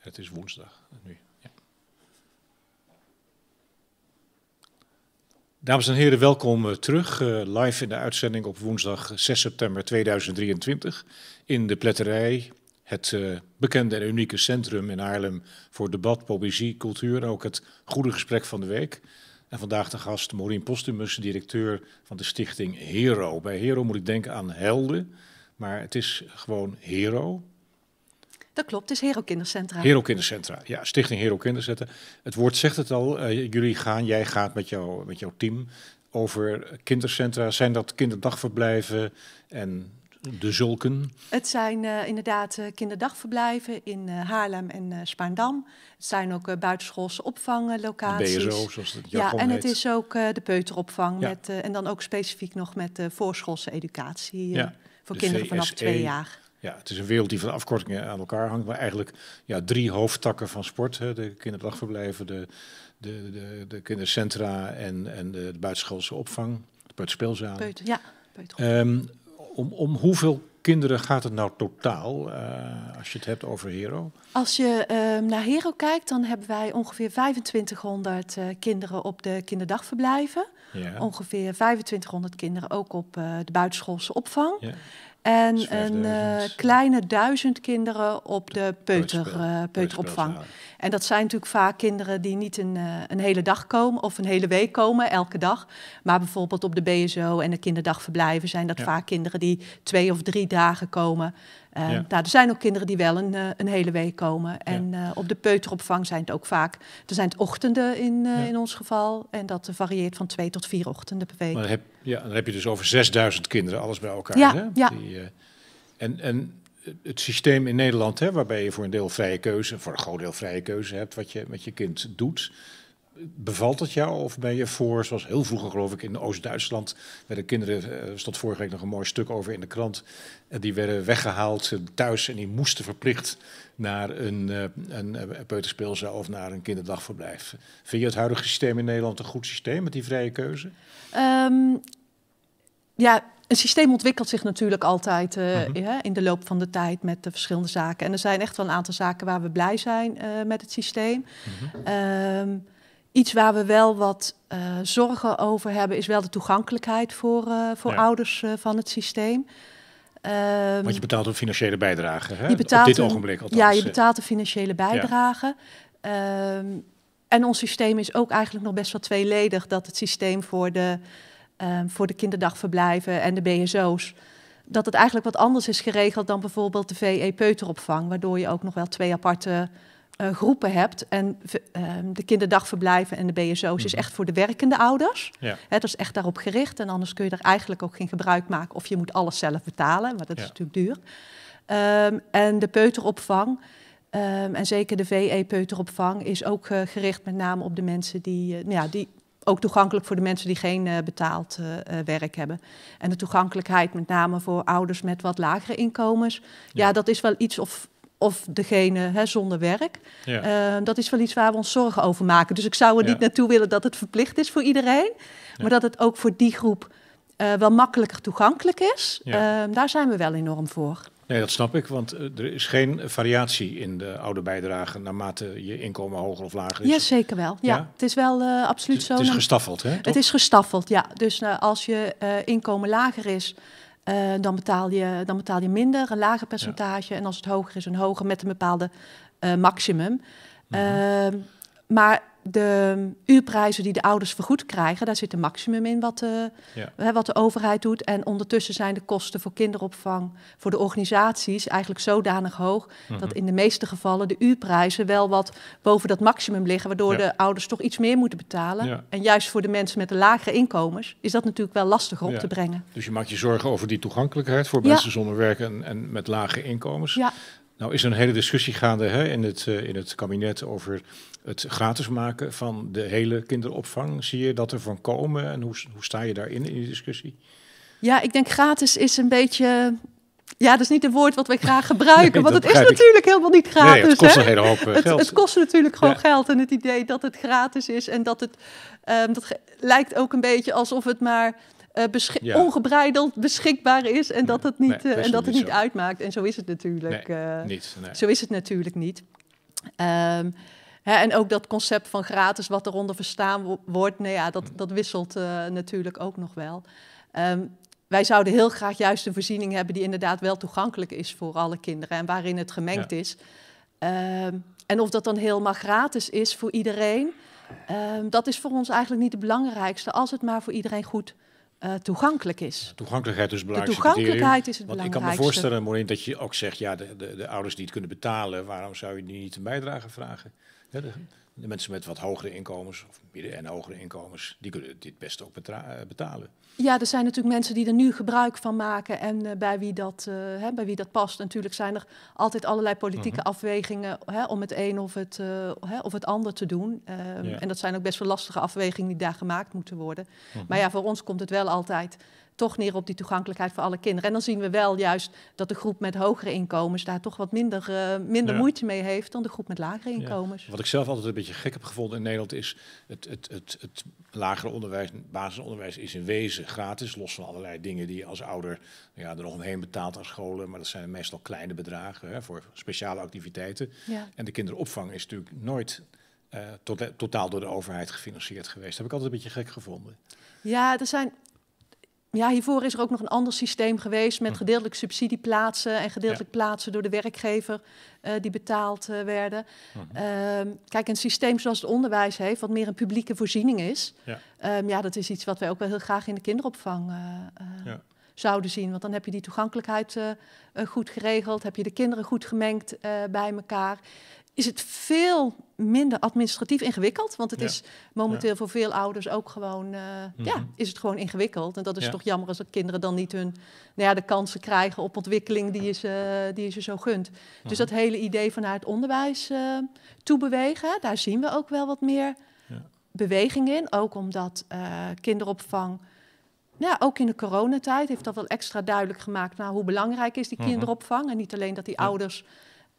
Het is woensdag nu. Ja. Dames en heren, welkom eh, terug. Eh, live in de uitzending op woensdag 6 september 2023 in de Pletterij. Het eh, bekende en unieke centrum in Haarlem voor debat, poëzie, cultuur ook het goede gesprek van de week. En vandaag de gast Maureen Postumus, directeur van de stichting Hero. Bij Hero moet ik denken aan helden, maar het is gewoon Hero. Dat klopt, het is Hero Kindercentra. Hero Kindercentra, ja, Stichting Hero Kindercentra. Het woord zegt het al, eh, jullie gaan, jij gaat met, jou, met jouw team over kindercentra. Zijn dat kinderdagverblijven en de zulken? Het zijn eh, inderdaad eh, kinderdagverblijven in Haarlem en Spaandam. Het zijn ook buitenschoolse opvanglocaties. BSO, zoals het Ja, en het is ook de peuteropvang. Met, en dan ook specifiek nog met voorschoolse educatie voor kinderen vanaf e twee jaar. Ja, het is een wereld die van afkortingen aan elkaar hangt, maar eigenlijk ja, drie hoofdtakken van sport. Hè, de kinderdagverblijven, de, de, de, de, kindercentra en, en de, buitenschoolse opvang, de buitenspeelzaal. ja, ehm, om, om hoeveel kinderen gaat het nou totaal, eh, als je het hebt over Hero? Als je ehm, naar Hero kijkt, dan hebben wij ongeveer 2500 eh, kinderen op de kinderdagverblijven. Ongeveer 2500 kinderen ook op eh, de buitenschoolse opvang. Ja. En een eh, kleine duizend kinderen op de peuter, eh, peuteropvang. En dat zijn natuurlijk vaak kinderen die niet een, eh, een hele dag komen of een hele week komen, elke dag. Maar bijvoorbeeld op de BSO en de kinderdagverblijven zijn dat vaak kinderen die twee of drie dagen komen. Uh, er zijn ook kinderen die wel een, eh, een hele week komen. En eh, op de peuteropvang zijn het ook vaak. Er zijn het ochtenden in, eh, in ons geval. En dat varieert van twee tot vier ochtenden per week. Maar dan heb, ja, dan heb je dus over 6000 kinderen, alles bij elkaar. Ja, hè? ja. en, en het systeem in Nederland, hè, waarbij je voor een deel vrije keuze, voor een groot deel vrije keuze hebt wat je met je kind doet. Bevalt het jou of ben je voor, zoals heel vroeger geloof ik in Oost-Duitsland, werden kinderen, eh, stond vorige week nog een mooi stuk over in de krant, eh, die werden weggehaald thuis en die moesten verplicht naar een, eh, een peuterspeelzaal of naar een kinderdagverblijf. Vind je het huidige systeem in Nederland een goed systeem met die vrije keuze? Ehm, ja, een systeem ontwikkelt zich natuurlijk altijd mhm. in de loop van de tijd met de verschillende zaken. En er zijn echt wel een aantal zaken waar we blij zijn met het systeem. -huh. Mhm. Ehm, Iets waar we wel wat eh, zorgen over hebben, is wel de toegankelijkheid voor, eh, voor ouders eh, van het systeem. Um, Want je betaalt een financiële bijdrage, hè? Je betaalt op dit ogenblik althans. Ja, je betaalt een financiële bijdrage. Ehm, en ons systeem is ook eigenlijk nog best wel tweeledig. Dat het systeem voor de, ehm, voor de kinderdagverblijven en de BSO's... dat het eigenlijk wat anders is geregeld dan bijvoorbeeld de VE-peuteropvang... waardoor je ook nog wel twee aparte eh, groepen hebt. En uh, de kinderdagverblijven en de BSO's is mhm. echt voor de werkende ouders. Ja. dat is echt daarop gericht. En anders kun je er eigenlijk ook geen gebruik maken. Of je moet alles zelf betalen, maar dat is natuurlijk duur. Ehm, en de peuteropvang. Ehm, en zeker de VE-peuteropvang is ook eh, gericht met name op de mensen die, eh, nou ja, die ook toegankelijk voor de mensen die geen betaald werk hebben. En de toegankelijkheid met name voor ouders met wat lagere inkomens. ja dat is wel iets of of degene hè, zonder werk. Eh, dat is wel iets waar we ons zorgen over maken. Dus ik zou er niet naartoe willen dat het verplicht is voor iedereen, maar dat het ook voor die groep eh, wel makkelijker toegankelijk is. Ehm, daar zijn we wel enorm voor. Nee, dat snap ik, want eh, er is geen variatie in de oude bijdrage naarmate je inkomen hoger of lager is. Ja, zeker wel. Ja, het is wel absoluut zo. Het is gestaffeld, hè? Het is gestaffeld, ja. Dus als je inkomen lager is, eh, dan, betaal je, dan betaal je minder, een lager percentage. En als het hoger is, een hoger met een bepaalde eh, maximum. Mhm. Ehm, maar de uurprijzen die de ouders vergoed krijgen, daar zit een maximum in wat de, eh, hè, wat de overheid doet. En ondertussen zijn de kosten voor kinderopvang, voor de organisaties, eigenlijk zodanig hoog dat mhm. in de meeste gevallen de uurprijzen wel wat boven dat maximum liggen, waardoor de ouders toch iets meer moeten betalen. En juist voor de mensen met de lagere inkomens is dat natuurlijk wel lastiger op te brengen. Dus je maakt je zorgen over die toegankelijkheid voor mensen zonder werk en, en met lage inkomens. Nou is er een hele discussie gaande hè, in, het, eh, in het kabinet over het gratis maken van de hele kinderopvang. Zie je dat er van komen en hoe, hoe sta je daarin in die discussie? Ja, ik denk gratis is een beetje ja, dat is niet een woord wat wij graag gebruiken, want het is natuurlijk helemaal niet gratis. Nee, het kost een hele hoop eh, geld. Het, kost natuurlijk gewoon geld en het idee dat het gratis is en dat het ehm, dat lijkt ook een beetje alsof het maar eh, ongebreideld beschikbaar is en dat het niet, eh, en dat het niet uitmaakt. En zo is het natuurlijk. Nee, eh, niet, Zo is het natuurlijk niet. Ehm, en ook dat concept van gratis, wat eronder verstaan wordt, nou ja, dat, dat wisselt natuurlijk ook nog wel. Ehm, wij zouden heel graag juist een voorziening hebben die inderdaad wel toegankelijk is voor alle kinderen en waarin het gemengd is. Ehm, en of dat dan helemaal gratis is voor iedereen, dat is voor ons eigenlijk niet het belangrijkste, als het maar voor iedereen goed is eh, toegankelijk is. Toegankelijkheid is belangrijk. De toegankelijkheid is het Want ik kan me voorstellen, Morin, dat je ook zegt, ja, de, de, de ouders niet kunnen betalen, waarom zou je die niet een bijdrage vragen? de mensen met wat hogere inkomens, of midden- en hogere inkomens, die kunnen dit best ook eh, betalen. Ja, er zijn natuurlijk mensen die er nu gebruik van maken en eh, bij, wie dat, eh, hè, bij wie dat past. Natuurlijk zijn er altijd allerlei politieke mhm. afwegingen hè, om het een of het, hè, of het ander te doen. Ehm, en dat zijn ook best wel lastige afwegingen die daar gemaakt moeten worden. Mhm. Maar ja, voor ons komt het wel altijd toch neer op die toegankelijkheid voor alle kinderen. En dan zien we wel juist dat de groep met hogere inkomens daar toch wat minder, eh, minder moeite mee heeft dan de groep met lagere inkomens. Wat ik zelf altijd een beetje gek heb gevonden in Nederland is het, het, het, het lagere onderwijs, basisonderwijs is in wezen gratis, los van allerlei dingen die je als ouder ja, er nog omheen betaalt aan scholen. Maar dat zijn meestal kleine bedragen hè, voor speciale activiteiten. En de kinderopvang is natuurlijk nooit uh, totaal door de overheid gefinancierd geweest. Dat heb ik altijd een beetje gek gevonden. Ja, er zijn ja, hiervoor is er ook nog een ander systeem geweest met hm. gedeeltelijk subsidieplaatsen en gedeeltelijk plaatsen door de werkgever eh, die betaald eh, werden. Hm. Ehm, kijk, een systeem zoals het onderwijs heeft, wat meer een publieke voorziening is, ja, um, ja dat is iets wat wij ook wel heel graag in de kinderopvang eh, ehm, ja. zouden zien. Want dan heb je die toegankelijkheid goed geregeld, heb je de kinderen goed gemengd bij elkaar is het veel minder administratief ingewikkeld. Want het is momenteel voor veel ouders ook gewoon, eh, mhm. ja, is het gewoon ingewikkeld. En dat is toch jammer als de kinderen dan niet hun, nou ja, de kansen krijgen op ontwikkeling die je ze, die je ze zo gunt. Dus mhm. dat hele idee vanuit onderwijs eh, toe bewegen, daar zien we ook wel wat meer beweging in. Ook omdat eh, kinderopvang, nou, ook in de coronatijd heeft dat wel extra duidelijk gemaakt nou, hoe belangrijk is die mhm. kinderopvang. En niet alleen dat die ouders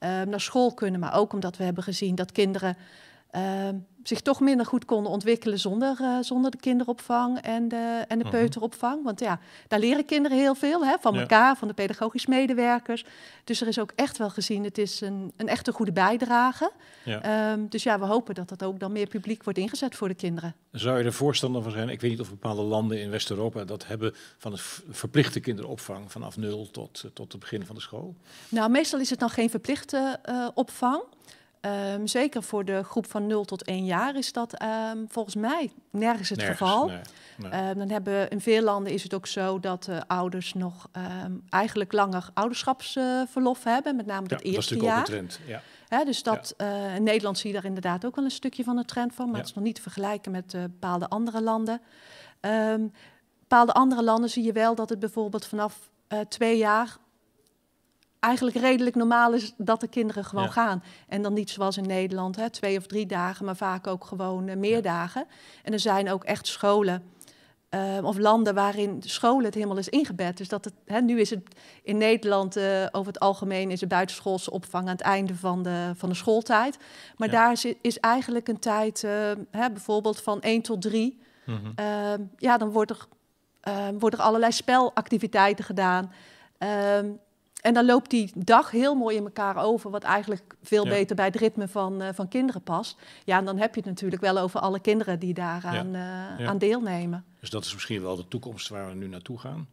Ehm, naar school kunnen. Maar ook omdat we hebben gezien dat kinderen Ehm, zich toch minder goed konden ontwikkelen zonder, eh, zonder de kinderopvang en de, en de mhm. peuteropvang. Want ja, daar leren kinderen heel veel hè, van elkaar, van de pedagogisch medewerkers. Dus er is ook echt wel gezien, het is een, een echte goede bijdrage. Ehm, dus ja, we hopen dat dat ook dan meer publiek wordt ingezet voor de kinderen. Zou je er voorstander van zijn? Ik weet niet of bepaalde landen in West-Europa dat hebben van een verplichte kinderopvang vanaf nul tot, eh, tot het begin van de school. Nou, meestal is het dan geen verplichte eh, opvang. Ehm, zeker voor de groep van 0 tot 1 jaar is dat ehm, volgens mij nergens het geval. Ehm, dan hebben, in veel landen is het ook zo dat eh, ouders nog eigenlijk langer ouderschapsverlof eh, hebben, met name het eerste dat is jaar. Ook trend. Ja. He, dus dat, eh, in Nederland zie je daar inderdaad ook wel een stukje van de trend van, maar het is nog niet te vergelijken met bepaalde andere landen. bepaalde andere landen zie je wel dat het bijvoorbeeld vanaf twee jaar eigenlijk redelijk normaal is dat de kinderen gewoon gaan. En dan niet zoals in Nederland, hè, twee of drie dagen, maar vaak ook gewoon eh, meer dagen. En er zijn ook echt scholen. Ehm, of landen waarin scholen het helemaal is ingebed. Dus dat het, hè, nu is het in Nederland eh, over het algemeen is het buitenschoolse opvang aan het einde van de, van de schooltijd. Maar daar is, is, eigenlijk een tijd, eh, hè, bijvoorbeeld van 1 tot 3. Mhm. Ehm, ja, dan wordt er, ehm, worden er allerlei spelactiviteiten gedaan. En dan loopt die dag heel mooi in elkaar over, wat eigenlijk veel beter bij het ritme van, eh, van kinderen past. Ja, en dan heb je het natuurlijk wel over alle kinderen die daaraan ja. Eh, aan deelnemen. Dus dat is misschien wel de toekomst waar we nu naartoe gaan.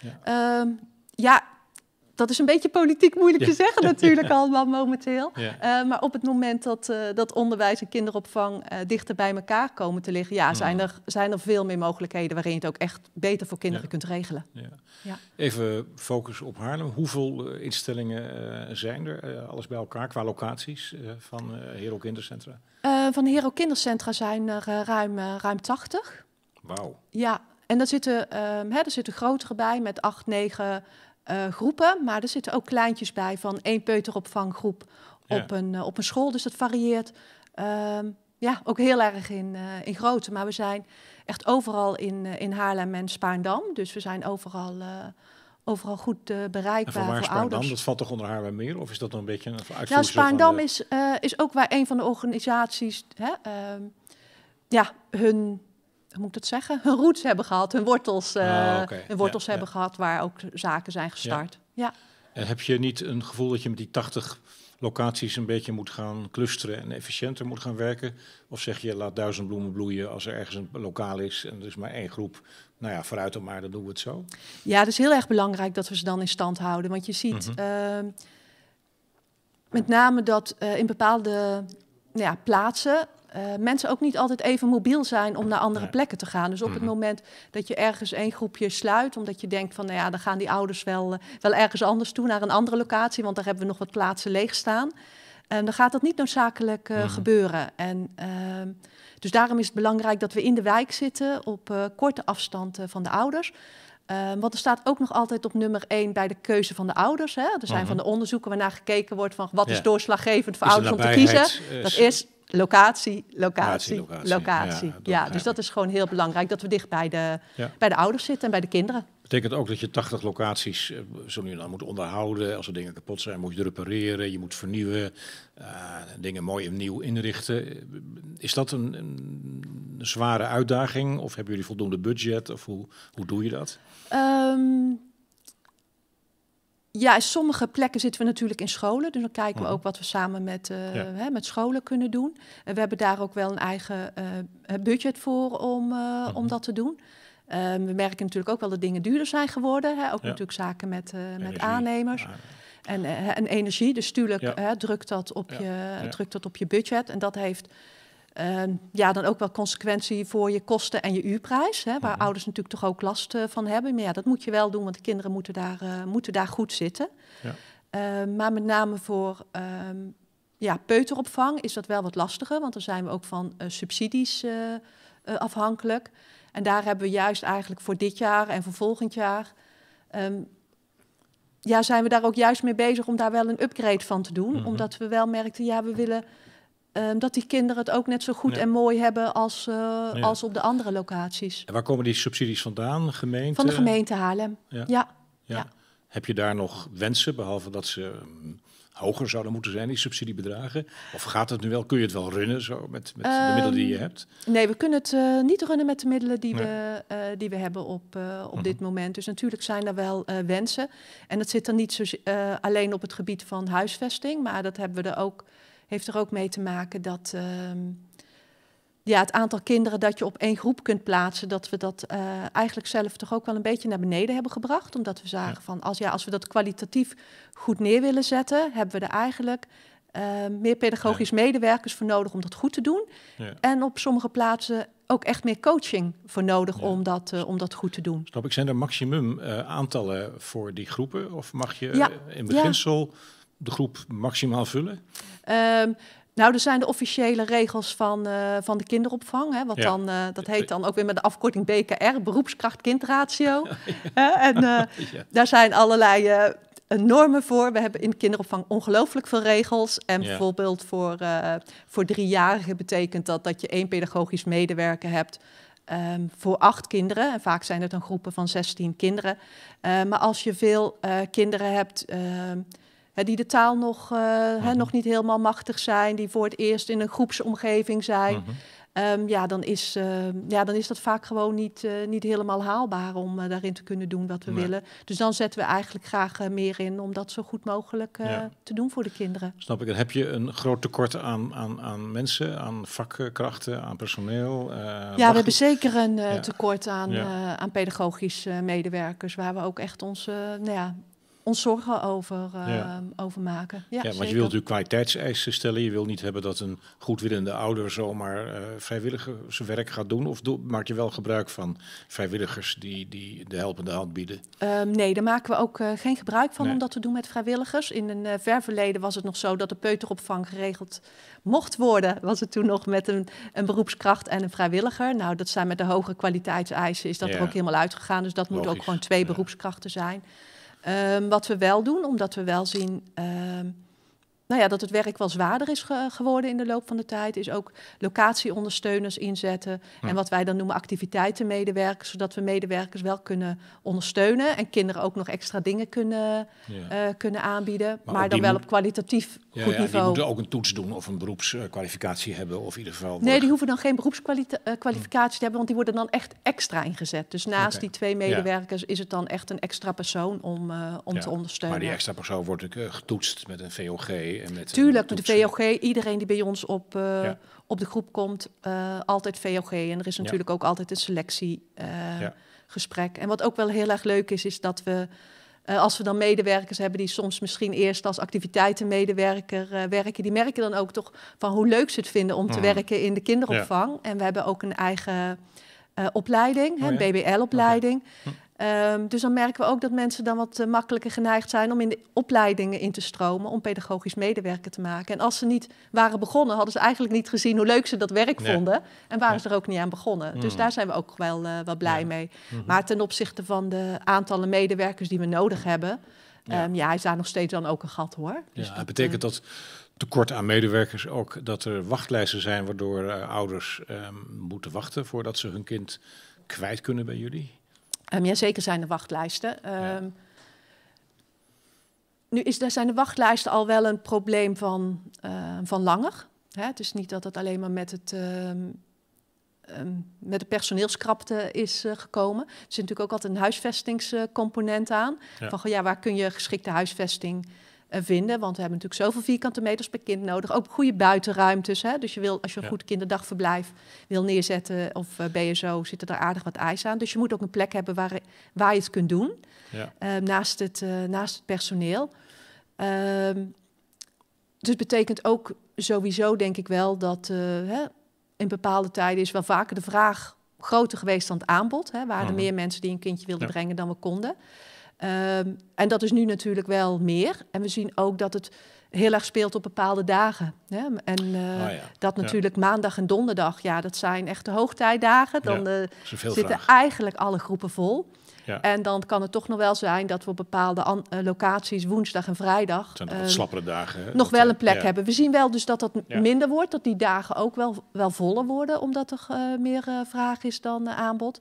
Ja, ehm, ja dat is een beetje politiek moeilijk te zeggen natuurlijk allemaal momenteel. Eh, maar op het moment dat, eh, dat onderwijs en kinderopvang eh, dichter bij elkaar komen te liggen, ja, zijn, mhm. er, zijn er veel meer mogelijkheden waarin je het ook echt beter voor kinderen kunt regelen. Even focus op Haarlem. Hoeveel instellingen zijn er, alles bij elkaar, qua locaties van Hero Kindercentra? van Hero Kindercentra zijn er ruim, ruim 80. Wauw. Ja, en daar zitten, ehm, hè, daar zitten grotere bij met 8, 9 eh, groepen, maar er zitten ook kleintjes bij van één peuteropvanggroep op, een, eh, op een school. Dus dat varieert ehm, ja, ook heel erg in, eh, in grootte. Maar we zijn echt overal in, in Haarlem en Spaandam. Dus we zijn overal, overal goed bereikbaar Maar voor, Spaandam, Dat valt toch onder Haarlem meer? Of is dat dan een beetje een uitvoering? Nou, Spaandam is, is ook waar een van de organisaties hè, ehm, ja, hun hoe moet ik dat zeggen? Hun roots hebben gehad, hun wortels, uh, hun wortels hebben gehad waar ook zaken zijn gestart. Ja. En eh, heb je niet een gevoel dat je met die 80 locaties een beetje moet gaan clusteren en efficiënter moet gaan werken? Of zeg je, laat duizend bloemen bloeien als er ergens een lokaal is en er is maar één groep. Nou ja, vooruit dan maar, dan doen we het zo. Ja, het is heel erg belangrijk dat we ze dan in stand houden. Want je ziet mhm. ehm, met name dat eh, in bepaalde nou ja, plaatsen eh, mensen ook niet altijd even mobiel zijn om naar andere plekken te gaan. Dus op het mhm. moment dat je ergens één groepje sluit, omdat je denkt van, nou ja, dan gaan die ouders wel, eh, wel ergens anders toe, naar een andere locatie, want daar hebben we nog wat plaatsen leeg staan. Eh, dan gaat dat niet noodzakelijk mhm. gebeuren. En, ehm, dus daarom is het belangrijk dat we in de wijk zitten, op korte afstand van de ouders. Um, want er staat ook nog altijd op nummer één bij de keuze van de ouders. Hè? Er zijn mhm. van de onderzoeken waarnaar gekeken wordt van wat is doorslaggevend voor ouders om te kiezen. Eh, dat is locatie, locatie, locatie. locatie. ja, dus dat is gewoon heel belangrijk dat we dicht bij de, bij de ouders zitten en bij de kinderen. Betekent ook dat je 80 locaties eh, zo nu en dan moet onderhouden. Als er dingen kapot zijn, moet je repareren, je moet vernieuwen, eh, dingen mooi opnieuw nieuw inrichten. Is dat een, een, zware uitdaging of hebben jullie voldoende budget of hoe, hoe doe je dat? Ehm, ja, ja, sommige plekken zitten we natuurlijk in scholen, dus dan kijken we mhm. ook wat we samen met, eh, hè, met scholen kunnen doen. En we hebben daar ook wel een eigen budget voor om, om mhm. dat te doen. Ehm, we merken natuurlijk ook wel dat dingen duurder zijn geworden. Hè? Ook natuurlijk zaken met, eh, met aannemers. En, eh, en, energie, dus natuurlijk hè, drukt, dat op Je, drukt dat op je budget. En dat heeft ehm, ja, dan ook wel consequentie voor je kosten en je uurprijs. Hè, waar mhm. ouders natuurlijk toch ook last eh, van hebben. Maar ja, dat moet je wel doen, want de kinderen moeten daar, moeten daar goed zitten. Ehm, maar met name voor ja, peuteropvang is dat wel wat lastiger. Want dan zijn we ook van subsidies afhankelijk. En daar hebben we juist eigenlijk voor dit jaar en voor volgend jaar. Ehm, ja, zijn we daar ook juist mee bezig om daar wel een upgrade van te doen. Mhm. Omdat we wel merkten, ja, we willen ehm, dat die kinderen het ook net zo goed en mooi hebben als, eh, als op de andere locaties. En waar komen die subsidies vandaan? Gemeente? Van de gemeente Haarlem, ja. ja. ja. Heb je daar nog wensen, behalve dat ze ehm, hoger zouden moeten zijn, die subsidiebedragen? Of gaat het nu wel? Kun je het wel runnen zo met, met de middelen die je ehm, hebt? Nee, we kunnen het eh, niet runnen met de middelen die, we, eh, die we hebben op, eh, op mhm. dit moment. Dus natuurlijk zijn er wel wensen. En dat zit dan niet zo, alleen op het gebied van huisvesting, maar dat hebben we er ook, heeft er ook mee te maken dat. Ehm, ja, het aantal kinderen dat je op één groep kunt plaatsen, dat we dat eh, eigenlijk zelf toch ook wel een beetje naar beneden hebben gebracht. Omdat we zagen van als, ja, als we dat kwalitatief goed neer willen zetten, hebben we er eigenlijk eh, meer pedagogisch medewerkers voor nodig om dat goed te doen. Ja. En op sommige plaatsen ook echt meer coaching voor nodig om, dat, eh, om dat goed te doen. Snap ik, zijn er maximum aantallen voor die groepen? Of mag je in beginsel de groep maximaal vullen? Ehm, nou, er zijn de officiële regels van, eh, van de kinderopvang. Hè, wat dan, eh, dat heet dan ook weer met de afkorting BKR, beroepskracht-kindratio. En eh, daar zijn allerlei normen voor. We hebben in de kinderopvang ongelooflijk veel regels. En bijvoorbeeld voor, voor driejarigen betekent dat dat je één pedagogisch medewerker hebt. Ehm, voor acht kinderen. En vaak zijn het dan groepen van 16 kinderen. maar als je veel kinderen hebt, ehm, hè, die de taal nog, eh, hè, mhm. nog niet helemaal machtig zijn, die voor het eerst in een groepsomgeving zijn. Mhm. Ehm, ja, dan is, ehm, ja, dan is dat vaak gewoon niet, eh, niet helemaal haalbaar om eh, daarin te kunnen doen wat we willen. Dus dan zetten we eigenlijk graag meer in om dat zo goed mogelijk te doen voor de kinderen. Snap ik. En heb je een groot tekort aan, aan, aan mensen, aan vakkrachten, aan personeel? ja, we hebben zeker een tekort aan, ja. aan pedagogisch medewerkers, waar we ook echt onze nou ja, ons zorgen over, ehm, maken. Ja, want je wilt natuurlijk kwaliteitseisen stellen. Je wilt niet hebben dat een goedwillende ouder zomaar zijn eh, werk gaat doen. Of maak je wel gebruik van vrijwilligers die, die de helpende hand bieden? Ehm, nee, daar maken we ook eh, geen gebruik van nee. om dat te doen met vrijwilligers. In een eh, ver verleden was het nog zo dat de peuteropvang geregeld mocht worden. Was het toen nog met een, een beroepskracht en een vrijwilliger. Nou, dat zijn met de hoge kwaliteitseisen is dat er ook helemaal uitgegaan. Dus dat Logisch. moet ook gewoon twee beroepskrachten zijn. Ehm, wat we wel doen, omdat we wel zien ehm, nou ja, dat het werk wel zwaarder is geworden in de loop van de tijd, is ook locatieondersteuners inzetten. En wat wij dan noemen activiteitenmedewerkers, zodat we medewerkers wel kunnen ondersteunen en kinderen ook nog extra dingen kunnen, eh, kunnen aanbieden, maar, maar dan wel op kwalitatief ja, ja, Die moeten ook een toets doen of een beroepskwalificatie hebben. Of in ieder geval. Nee, die hoeven dan geen beroepskwalificatie eh, te hebben, want die worden dan echt extra ingezet. Dus naast die twee medewerkers is het dan echt een extra persoon om, eh, om te ondersteunen. Maar die extra persoon wordt ook eh, getoetst met een VOG en met. Tuurlijk, met de VOG. Iedereen die bij ons op, op de groep komt, altijd VOG. En er is natuurlijk ook altijd een selectiegesprek. En wat ook wel heel erg leuk is, is dat we eh, als we dan medewerkers hebben die soms misschien eerst als activiteitenmedewerker eh, werken, die merken dan ook toch van hoe leuk ze het vinden om te mm. werken in de kinderopvang. En we hebben ook een eigen eh, opleiding, oh, BBL-opleiding. Ehm, dus dan merken we ook dat mensen dan wat eh, makkelijker geneigd zijn om in de opleidingen in te stromen, om pedagogisch medewerker te maken. En als ze niet waren begonnen, hadden ze eigenlijk niet gezien hoe leuk ze dat werk vonden en waren ze er ook niet aan begonnen. Dus mm. daar zijn we ook wel, eh, wel blij mee. Mhm. Maar ten opzichte van de aantallen medewerkers die we nodig hebben, ja, ehm, is daar nog steeds dan ook een gat hoor. Dus ja, dat, betekent eh, dat tekort aan medewerkers ook dat er wachtlijsten zijn waardoor ouders ehm, moeten wachten voordat ze hun kind kwijt kunnen bij jullie? Ehm, ja, zeker zijn er wachtlijsten. Ehm, nu is, zijn de wachtlijsten al wel een probleem van, ehm, van langer. Hè? Het is niet dat het alleen maar met, het, met de personeelskrapte is eh, gekomen. Er zit natuurlijk ook altijd een huisvestingscomponent aan. Van ja, waar kun je geschikte huisvesting eh, Want we hebben natuurlijk zoveel vierkante meters per kind nodig. Ook goede buitenruimtes. Hè? Dus je wil, als je een goed kinderdagverblijf wil neerzetten of uh, eh, BSO, zitten daar aardig wat ijs aan. Dus je moet ook een plek hebben waar, waar je het kunt doen. Ja. Eh, naast, het, uh, naast het personeel. Ehm, dus betekent ook sowieso, denk ik wel, dat hè, in bepaalde tijden is wel vaker de vraag groter geweest dan het aanbod. Hè? Waren er mhm. meer mensen die een kindje wilden brengen dan we konden. Ehm, en dat is nu natuurlijk wel meer. En we zien ook dat het heel erg speelt op bepaalde dagen. Hè? En eh, oh dat natuurlijk maandag en donderdag, ja, dat zijn echt de hoogtijdagen. Dan eh, zitten eigenlijk alle groepen vol. En dan kan het toch nog wel zijn dat we op bepaalde eh, locaties, woensdag en vrijdag, ehm, dagen, nog wel een plek hebben. We zien wel dus dat dat minder wordt, dat die dagen ook wel, wel voller worden, omdat er meer vraag is dan aanbod.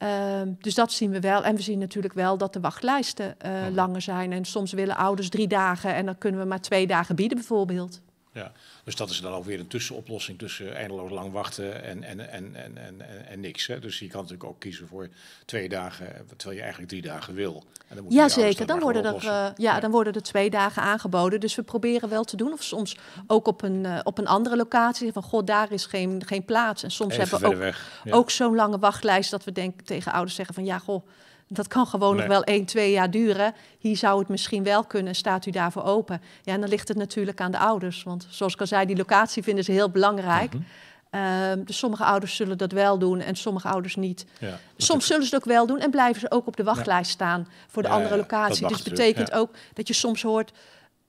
Ehm, dus dat zien we wel. En we zien natuurlijk wel dat de wachtlijsten eh, langer zijn. En soms willen ouders drie dagen en dan kunnen we maar twee dagen bieden, bijvoorbeeld. Ja, dus dat is dan ook weer een tussenoplossing tussen eindeloos lang wachten en, en, en, en, en, en, niks. Hè? Dus je kan natuurlijk ook kiezen voor twee dagen, terwijl je eigenlijk drie dagen wil. Jazeker, dan ja, zeker. Dan, worden er, eh, ja, dan worden er twee dagen aangeboden. Dus we proberen wel te doen. Of soms ook op een, eh, op een andere locatie. Van, god, daar is geen, geen plaats. En soms hebben we ook, ook zo'n lange wachtlijst dat we denk, tegen ouders zeggen van, ja, goh dat kan gewoon nog wel 1, 2 jaar duren. Hier zou het misschien wel kunnen, staat u daarvoor open? Ja, en dan ligt het natuurlijk aan de ouders. Want zoals ik al zei, die locatie vinden ze heel belangrijk. Mhm. Ehm, dus sommige ouders zullen dat wel doen en sommige ouders niet. Ja, Soms zullen ze het ook wel doen en blijven ze ook op de wachtlijst staan voor de andere locatie. Dus betekent ook dat je soms hoort,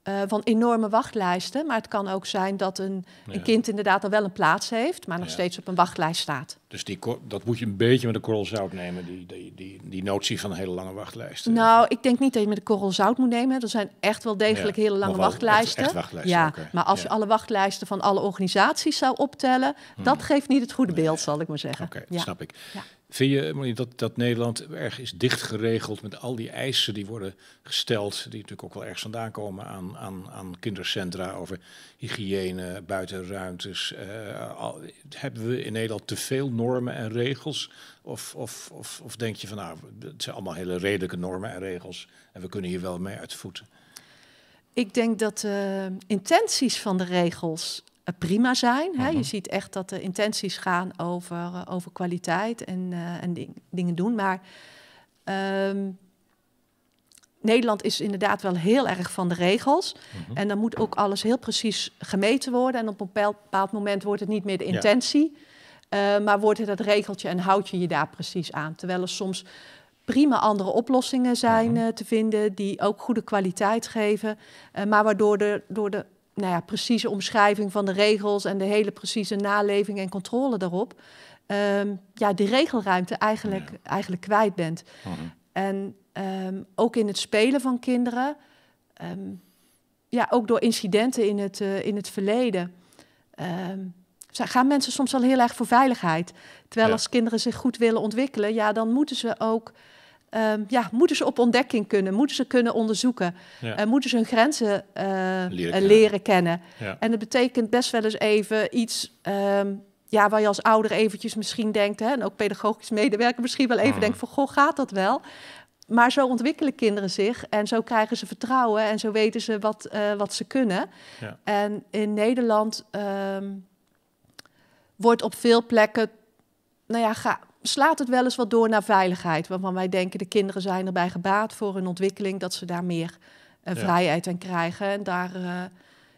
eh, van enorme wachtlijsten. Maar het kan ook zijn dat een, een kind inderdaad al wel een plaats heeft, maar nog steeds op een wachtlijst staat. Dus dat moet je een beetje met de korrel zout nemen, die, die, die, die notie van een hele lange wachtlijsten. Nou, ik denk niet dat je met de korrel zout moet nemen. Er zijn echt wel degelijk hele lange wachtlijsten. Ja, maar als je alle wachtlijsten van alle organisaties zou optellen, hmm. dat geeft niet het goede beeld, zal ik maar zeggen. Oké, snap ik. Vind je dat, dat Nederland erg is geregeld met al die eisen die worden gesteld, die natuurlijk ook wel ergens vandaan komen aan, aan, aan kindercentra over hygiëne, buitenruimtes. Eh, hebben we in Nederland te veel normen en regels? Of, of, of, of denk je van nou, het zijn allemaal hele redelijke normen en regels en we kunnen hier wel mee uitvoeren. Ik denk dat de eh, intenties van de regels eh, prima zijn. Hè. Mhm. Je ziet echt dat de intenties gaan over, eh, over kwaliteit en, en dingen doen. Maar ehm, Nederland is inderdaad wel heel erg van de regels. Mhm. En dan moet ook alles heel precies gemeten worden. En op een bepaald moment wordt het niet meer de intentie. Eh, maar wordt het dat regeltje en houd je je daar precies aan? Terwijl er soms prima andere oplossingen zijn mhm. eh, te vinden die ook goede kwaliteit geven, eh, maar waardoor de, door de nou ja, precieze omschrijving van de regels en de hele precieze naleving en controle daarop, um, ja, die regelruimte eigenlijk, eigenlijk kwijt bent. Mhm. En ehm, ook in het spelen van kinderen, ehm, ja, ook door incidenten in het, in het verleden gaan mensen soms al heel erg voor veiligheid. Terwijl als kinderen zich goed willen ontwikkelen, ja, dan moeten ze ook. Ehm, ja, moeten ze op ontdekking kunnen? Moeten ze kunnen onderzoeken? en eh, moeten ze hun grenzen eh, leren kennen? Eh, en dat betekent best wel eens even iets ehm, ja, waar je als ouder eventjes misschien denkt... Hè, en ook pedagogisch medewerker misschien wel even mm. denkt van... goh, gaat dat wel? Maar zo ontwikkelen kinderen zich en zo krijgen ze vertrouwen... en zo weten ze wat, wat ze kunnen. Ja. En in Nederland... Ehm, wordt op veel plekken, nou ja, ga, slaat het wel eens wat door naar veiligheid. Waarvan wij denken de kinderen zijn erbij gebaat voor hun ontwikkeling, dat ze daar meer eh, vrijheid aan krijgen. En daar eh,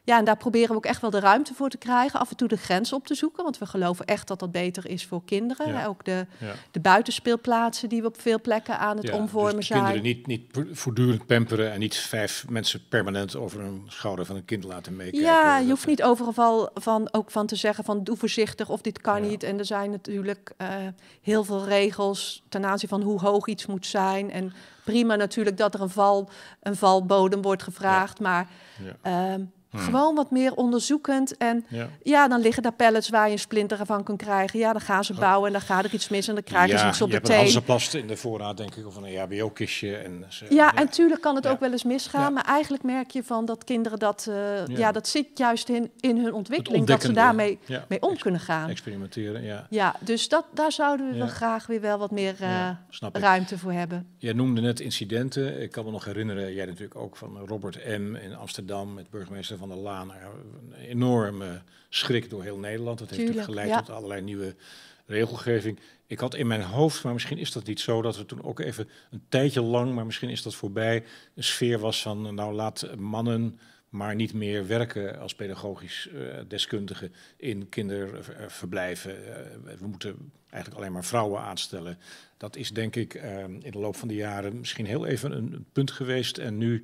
ja, en daar proberen we ook echt wel de ruimte voor te krijgen. Af en toe de grens op te zoeken. Want we geloven echt dat dat beter is voor kinderen. Ook de, de buitenspeelplaatsen die we op veel plekken aan het ja, omvormen dus zijn. Kinderen niet, niet voortdurend pamperen en niet vijf mensen permanent over een schouder van een kind laten meekijken. Ja, je hoeft niet overal van, ook van te zeggen van doe voorzichtig of dit kan niet. En er zijn natuurlijk eh, heel veel regels ten aanzien van hoe hoog iets moet zijn. En prima natuurlijk dat er een, val, een valbodem wordt gevraagd. Maar ehm, Hmm. Gewoon wat meer onderzoekend. En ja. dan liggen daar pallets waar je een splinter van kunt krijgen. Ja, dan gaan ze oh. bouwen en dan gaat er iets mis en dan krijgen ze iets op de teen. Ja, plast in de voorraad, denk ik, of een EHBO-kistje. En Ja, en tuurlijk kan het ook wel eens misgaan. Maar eigenlijk merk je van dat kinderen dat... Eh, ja. dat zit juist in, in hun ontwikkeling, dat ze daarmee mee om kunnen gaan. Experimenteren, ja. Ja, dus dat, daar zouden we graag weer wel wat meer eh, ruimte voor hebben. Jij noemde net incidenten. Ik kan me nog herinneren, jij natuurlijk ook, van Robert M. in Amsterdam... met burgemeester van van der Laan nou een enorme schrik door heel Nederland. Dat heeft natuurlijk geleid tot allerlei nieuwe regelgeving. Ik had in mijn hoofd, maar misschien is dat niet zo, dat we toen ook even een tijdje lang, maar misschien is dat voorbij, een sfeer was van, nou laat mannen maar niet meer werken als pedagogisch eh, deskundige in kinderverblijven. Eh, we moeten eigenlijk alleen maar vrouwen aanstellen. Dat is denk ik eh, in de loop van de jaren misschien heel even een punt geweest. En nu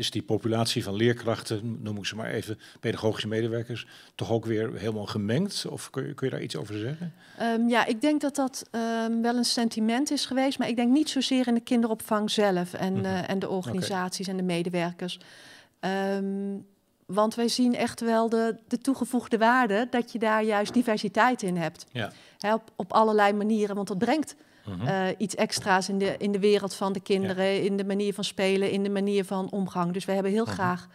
is die populatie van leerkrachten, noem ik ze maar even, pedagogische medewerkers, toch ook weer helemaal gemengd? Of kun je, kun je daar iets over zeggen? Ehm, ja, ik denk dat dat ehm, wel een sentiment is geweest, maar ik denk niet zozeer in de kinderopvang zelf en, mhm. eh, en de organisaties en de medewerkers. Ehm, want wij zien echt wel de, de, toegevoegde waarde dat je daar juist diversiteit in hebt. Ja. Help op, op allerlei manieren, want dat brengt Mhm. Eh, iets extra's in de, in de wereld van de kinderen, in de manier van spelen, in de manier van omgang. Dus we hebben heel mhm. graag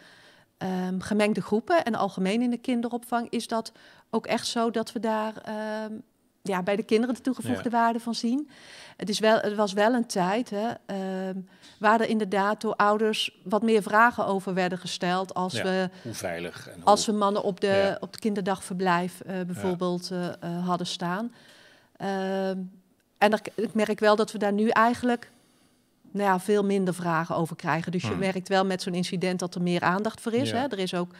ehm, gemengde groepen. En algemeen in de kinderopvang is dat ook echt zo dat we daar ehm, ja, bij de kinderen de toegevoegde waarde van zien. Het, is wel, het was wel een tijd hè, ehm, waar er inderdaad door ouders wat meer vragen over werden gesteld. Als, we, hoe veilig en als we mannen op, de, op het kinderdagverblijf eh, bijvoorbeeld eh, hadden staan. En ik merk wel dat we daar nu eigenlijk nou ja, veel minder vragen over krijgen. Dus je hmm. merkt wel met zo'n incident dat er meer aandacht voor is. Hè? Er is ook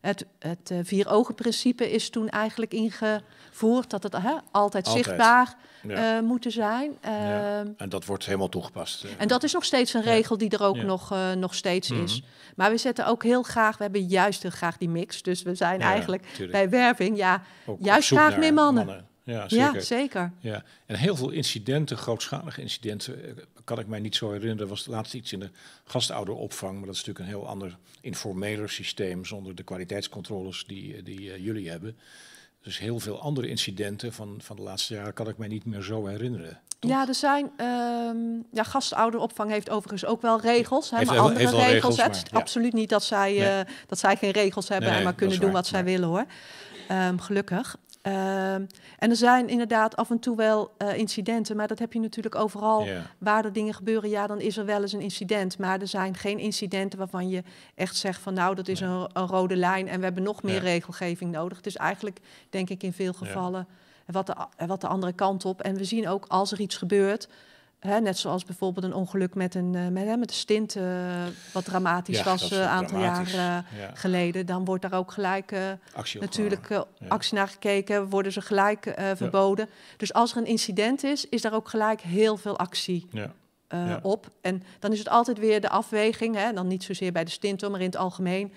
het, het eh, vier ogen principe is toen eigenlijk ingevoerd dat het altijd, zichtbaar ja. Eh, moeten zijn. Ja. Ehm, en dat wordt helemaal toegepast. Eh. En dat is nog steeds een regel die er ook nog, nog steeds is. Mhm. Maar we zetten ook heel graag, we hebben juist heel graag die mix. Dus we zijn eigenlijk bij werving, ja, juist graag meer mannen. Ja, zeker. Ja, En heel veel incidenten, grootschalige incidenten, eh, kan ik mij niet zo herinneren. Er was laatst iets in de gastouderopvang, maar dat is natuurlijk een heel ander informeler systeem zonder de kwaliteitscontroles die, eh, die eh, jullie hebben. Dus heel veel andere incidenten van, van de laatste jaren kan ik mij niet meer zo herinneren. Ja, er zijn. Um, ja, gastouderopvang heeft overigens ook wel regels. maar andere regels. absoluut niet dat zij, dat zij geen regels hebben en maar kunnen doen wat zij willen hoor. Ehm, gelukkig. Ehm, en er zijn inderdaad af en toe wel eh, incidenten, maar dat heb je natuurlijk overal waar er dingen gebeuren. Ja, dan is er wel eens een incident, maar er zijn geen incidenten waarvan je echt zegt van nou, dat is een, rode lijn en we hebben nog meer regelgeving nodig. Het is dus eigenlijk, denk ik, in veel gevallen wat, wat de andere kant op. En we zien ook als er iets gebeurt, Hè, net zoals bijvoorbeeld een ongeluk met een, eh, met, hè, met een stint, eh, wat dramatisch was een eh, aantal jaar jaren geleden. Dan wordt daar ook gelijk uh, actie natuurlijk actie naar gekeken, worden ze gelijk verboden. Dus als er een incident is, is daar ook gelijk heel veel actie op. En dan is het altijd weer de afweging, hè, dan niet zozeer bij de stint, maar in het algemeen.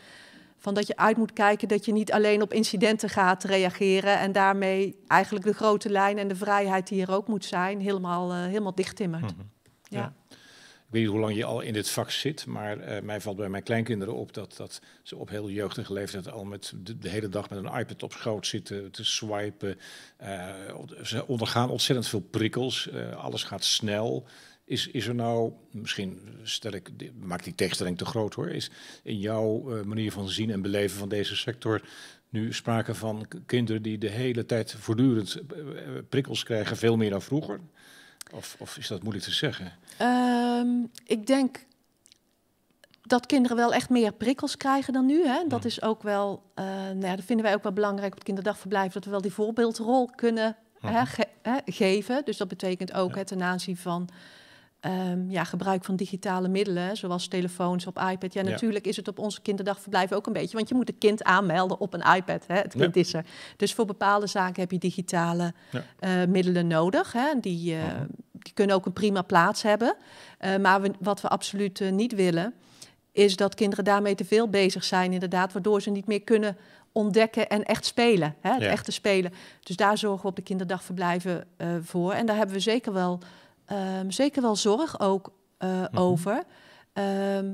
Van dat je uit moet kijken dat je niet alleen op incidenten gaat reageren en daarmee eigenlijk de grote lijn en de vrijheid die er ook moet zijn, helemaal, eh, helemaal dichttimmert. Mhm. ja. Ik weet niet hoe lang je al in dit vak zit, maar uh, mij valt bij mijn kleinkinderen op dat, dat ze op heel jeugdige leeftijd al met de, hele dag met een iPad op schoot zitten te swipen. Eh, ze ondergaan ontzettend veel prikkels, alles gaat snel. Is, is er nou, misschien stel ik, maakt die tegenstelling te groot hoor, is in jouw eh, manier van zien en beleven van deze sector nu sprake van kinderen die de hele tijd voortdurend eh, eh, prikkels krijgen, veel meer dan vroeger? Of, of is dat moeilijk te zeggen? Ehm, ik denk dat kinderen wel echt meer prikkels krijgen dan nu. Hè? Dat is ook wel, uh, nou ja, dat vinden wij ook wel belangrijk op het kinderdagverblijf, dat we wel die voorbeeldrol kunnen Hè, geven. Dus dat betekent ook het ten aanzien van Ehm, ja, gebruik van digitale middelen, zoals telefoons op iPad. Ja, natuurlijk is het op onze kinderdagverblijven ook een beetje, want je moet het kind aanmelden op een iPad. Hè? Het kind is er. Dus voor bepaalde zaken heb je digitale eh, middelen nodig. Hè? Die, eh, die, kunnen ook een prima plaats hebben. Eh, maar wat we absoluut niet willen, is dat kinderen daarmee te veel bezig zijn, inderdaad, waardoor ze niet meer kunnen ontdekken en echt spelen. Hè? Het echte spelen. Dus daar zorgen we op de kinderdagverblijven voor. En daar hebben we zeker wel Ehm, zeker wel zorg ook eh, mhm. over. Ehm,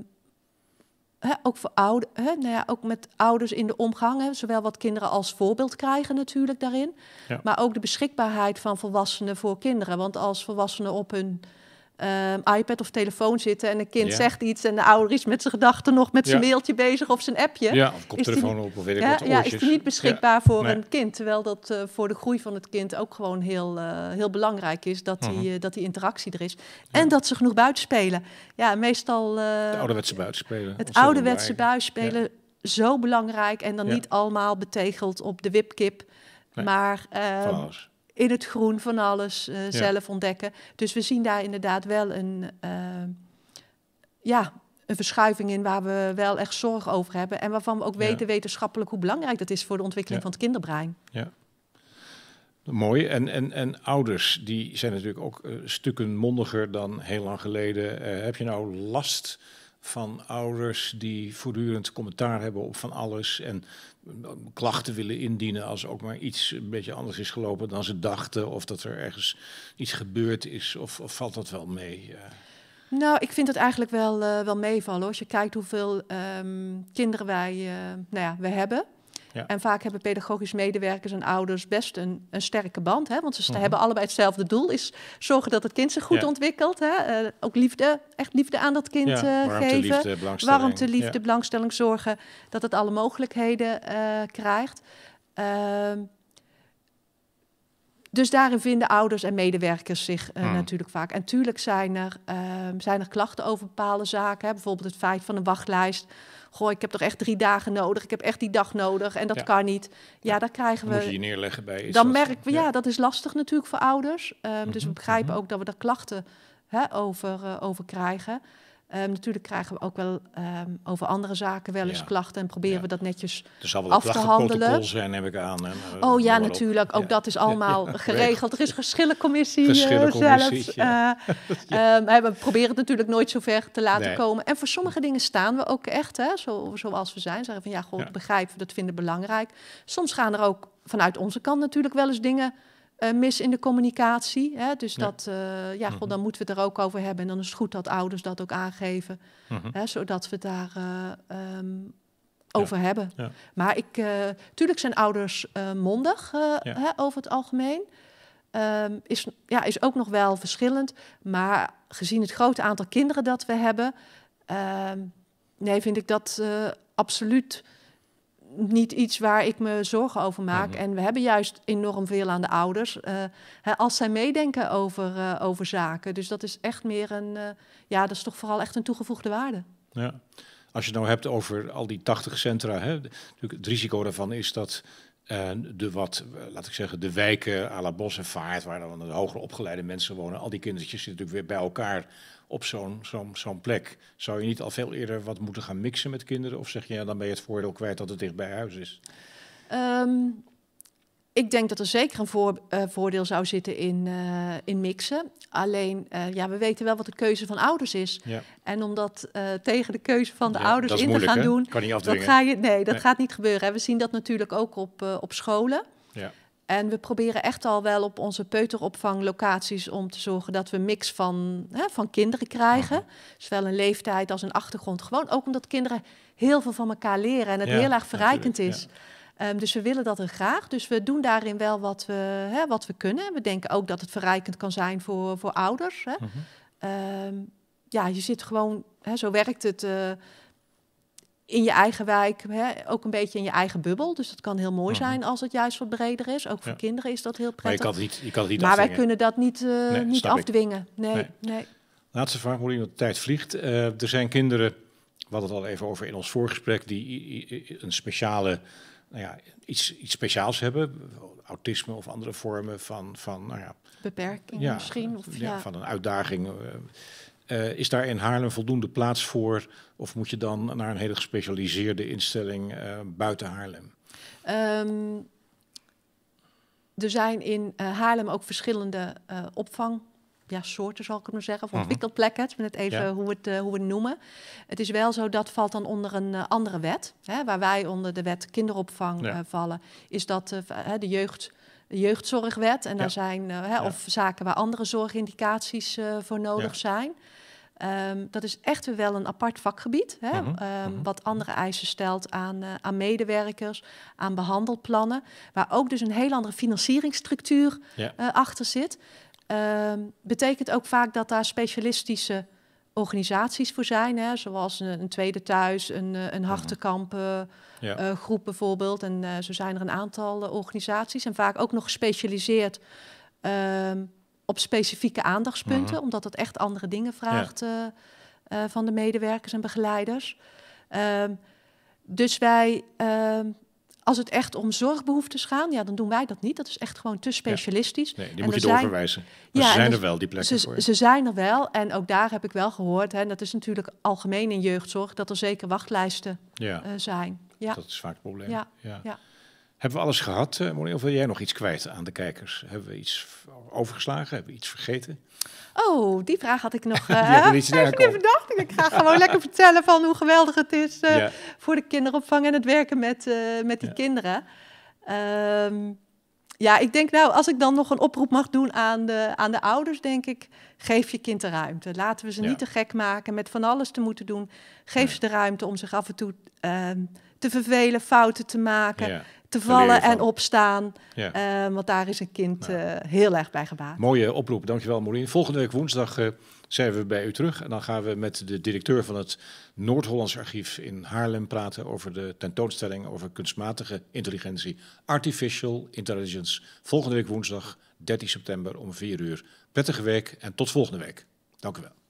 ook voor ouders, nou ja, ook met ouders in de omgang, Hè, zowel wat kinderen als voorbeeld krijgen natuurlijk daarin, maar ook de beschikbaarheid van volwassenen voor kinderen. Want als volwassenen op hun Ehm, iPad of telefoon zitten en een kind zegt iets en de ouder is met zijn gedachten nog met zijn mailtje bezig of zijn appje. Ja, of koptelefoon op of weet ik ja, Ja, is die niet beschikbaar voor een kind. Terwijl dat eh, voor de groei van het kind ook gewoon heel, eh, heel belangrijk is dat, die, mhm. eh, dat die interactie er is. En dat ze genoeg spelen. Ja, meestal... het ouderwetse spelen. Het ouderwetse buitenspelen, zo belangrijk. En dan niet allemaal betegeld op de wipkip. maar ehm, in het groen van alles eh, zelf ontdekken. Dus we zien daar inderdaad wel een, eh, ja, een verschuiving in waar we wel echt zorg over hebben. En waarvan we ook weten wetenschappelijk hoe belangrijk dat is voor de ontwikkeling van het kinderbrein. Ja. Mooi. En, en, en ouders, die zijn natuurlijk ook uh, stukken mondiger dan heel lang geleden. heb je nou last van ouders die voortdurend commentaar hebben op van alles en eh, klachten willen indienen als ook maar iets een beetje anders is gelopen dan ze dachten of dat er ergens iets gebeurd is of, of valt dat wel mee? Nou, ik vind het eigenlijk wel, eh, wel meevallen. Als je kijkt hoeveel ehm, kinderen wij, eh, nou ja, we hebben. En vaak hebben pedagogisch medewerkers en ouders best een, een sterke band. Hè? Want ze mhm. hebben allebei hetzelfde doel. Is zorgen dat het kind zich goed ontwikkelt. Hè? Eh, ook liefde, echt liefde aan dat kind ja, uh, geven. Liefde, belangstelling. Warmte, liefde, belangstelling. Zorgen dat het alle mogelijkheden eh, krijgt. Ehm, dus daarin vinden ouders en medewerkers zich mhm. natuurlijk vaak. En tuurlijk zijn er, ehm, zijn er klachten over bepaalde zaken. Hè? Bijvoorbeeld het feit van een wachtlijst goh, ik heb toch echt drie dagen nodig, ik heb echt die dag nodig en dat kan niet. Ja, dan krijgen we... moet je neerleggen bij Dan merken we, ja, dat is lastig natuurlijk voor ouders. Ehm, dus we mhm, begrijpen mhm. ook dat we daar klachten hè, over, eh, over krijgen. Ehm, natuurlijk krijgen we ook wel ehm, over andere zaken wel eens klachten en proberen we dat netjes af te handelen. zijn, heb ik aan. oh ja, natuurlijk. Ook dat is allemaal geregeld. Er is geschillencommissie. geschillencommissie eh, uh, eh, eh, ehm, we proberen het natuurlijk nooit zo ver te laten komen. En voor sommige dingen staan we ook echt, hè, zo, zoals we zijn. Zeggen van ja, goed, begrijpen we, dat vinden we belangrijk. Soms gaan er ook vanuit onze kant natuurlijk wel eens dingen eh, mis in de communicatie. Hè? Dus ja. dat, eh, ja, god, mhm. dan moeten we het er ook over hebben. En dan is het goed dat ouders dat ook aangeven, mhm. hè? zodat we het daar eh, ehm, over hebben. Maar ik, tuurlijk zijn ouders mondig hè, over het algemeen. Ehm, is, ja, is ook nog wel verschillend. Maar gezien het grote aantal kinderen dat we hebben, ehm, nee, vind ik dat absoluut niet iets waar ik me zorgen over maak. Mhm. En we hebben juist enorm veel aan de ouders. Eh, hè, als zij meedenken over, eh, over zaken. Dus dat is echt meer een. Eh, ja, dat is toch vooral echt een toegevoegde waarde. Ja. Als je het nou hebt over al die 80 centra. Hè, het risico daarvan is dat. de wat, laat ik zeggen, de wijken à la Bos en Vaart, waar dan de hoger opgeleide mensen wonen, al die kindertjes zitten natuurlijk weer bij elkaar op zo'n zo'n plek. Zou je niet al veel eerder wat moeten gaan mixen met kinderen? Of zeg je, ja, dan ben je het voordeel kwijt dat het dicht bij huis is? Ehm, ik denk dat er zeker een eh, voordeel zou zitten in, eh, in mixen. Alleen, eh, ja, we weten wel wat de keuze van ouders is. Ja. En om dat tegen de keuze van de ouders in te gaan doen, kan niet Dat ga je, nee, dat gaat niet gebeuren. We zien dat natuurlijk ook op, op scholen. Ja. En we proberen echt al wel op onze peuteropvanglocaties om te zorgen dat we een mix van, hè, van kinderen krijgen. Zowel mhm. dus een leeftijd als een achtergrond. Gewoon ook omdat kinderen heel veel van elkaar leren en het heel erg verrijkend is. Ehm, dus we willen dat er graag. Dus we doen daarin wel wat we, hè, wat we kunnen. We denken ook dat het verrijkend kan zijn voor, voor ouders. Hè. Mhm. Ehm, ja, je zit gewoon, hè, zo werkt het. Eh, in je eigen wijk, hè, ook een beetje in je eigen bubbel. Dus dat kan heel mooi mhm. zijn als het juist wat breder is. Ook voor kinderen is dat heel prettig. Maar, niet, kan niet wij kunnen dat niet, eh, niet afdwingen. Nee, nee. Laatste vraag, hoe want de tijd vliegt. Eh, er zijn kinderen, we hadden het al even over in ons voorgesprek, die een speciale, nou ja, iets, iets speciaals hebben. Autisme of andere vormen van, van nou ja, beperking ja, misschien. Of, ja, Van een uitdaging. Eh, eh, is daar in Haarlem voldoende plaats voor? Of moet je dan naar een hele gespecialiseerde instelling eh, buiten Haarlem? Ehm, er zijn in eh, Haarlem ook verschillende opvang. Ja, soorten zal ik het maar zeggen, of mhm. plekken, het is net even hoe, het, hoe we het noemen. Het is wel zo, dat valt dan onder een andere wet. Hè, waar wij onder de wet kinderopvang vallen, is dat de de jeugdzorgwet. En daar zijn, hè, of zaken waar andere zorgindicaties voor nodig zijn. Ehm, dat is echt wel een apart vakgebied, hè, mhm. Ehm, mhm. wat andere eisen stelt aan, eh, aan medewerkers, aan behandelplannen, waar ook dus een heel andere financieringsstructuur eh, achter zit. Ehm, betekent ook vaak dat daar specialistische organisaties voor zijn, hè, zoals een, tweede thuis, een, eh, een mhm. groep bijvoorbeeld. En zo zijn er een aantal organisaties en vaak ook nog gespecialiseerd op specifieke aandachtspunten, mhm. omdat dat echt andere dingen vraagt eh, eh, van de medewerkers en begeleiders. Ehm, dus wij, ehm, als het echt om zorgbehoeftes gaat, ja, dan doen wij dat niet. Dat is echt gewoon te specialistisch. Nee, die moet je doorverwijzen. Maar ja, ze zijn dus er wel, die plekken ze, voor. Ze zijn er wel. En ook daar heb ik wel gehoord, hè, en dat is natuurlijk algemeen in jeugdzorg, dat er zeker wachtlijsten eh, zijn. Ja. Dat is vaak het probleem. ja. ja. Hebben we alles gehad, eh, Monique, Of wil jij nog iets kwijt aan de kijkers? Hebben we iets overgeslagen? Hebben we iets vergeten? Oh, die vraag had ik nog. Eh, even niet verdacht. Ik ga gewoon lekker vertellen van hoe geweldig het is eh, voor de kinderopvang en het werken met, met die kinderen. Ehm, ja, ik denk nou, als ik dan nog een oproep mag doen aan de, aan de ouders, denk ik, geef je kind de ruimte. Laten we ze niet te gek maken met van alles te moeten doen. Geef ze de ruimte om zich af en toe ehm, te vervelen, fouten te maken te vallen en opstaan. Ehm, want daar is een kind nou. eh, heel erg bij gebaat. Mooie oproep, dankjewel Maureen. Volgende week woensdag eh, zijn we bij u terug. En dan gaan we met de directeur van het Noord-Hollands Archief in Haarlem praten over de tentoonstelling over kunstmatige intelligentie. Artificial Intelligence. Volgende week woensdag 13 september om 4 uur. Prettige week en tot volgende week. Dank u wel.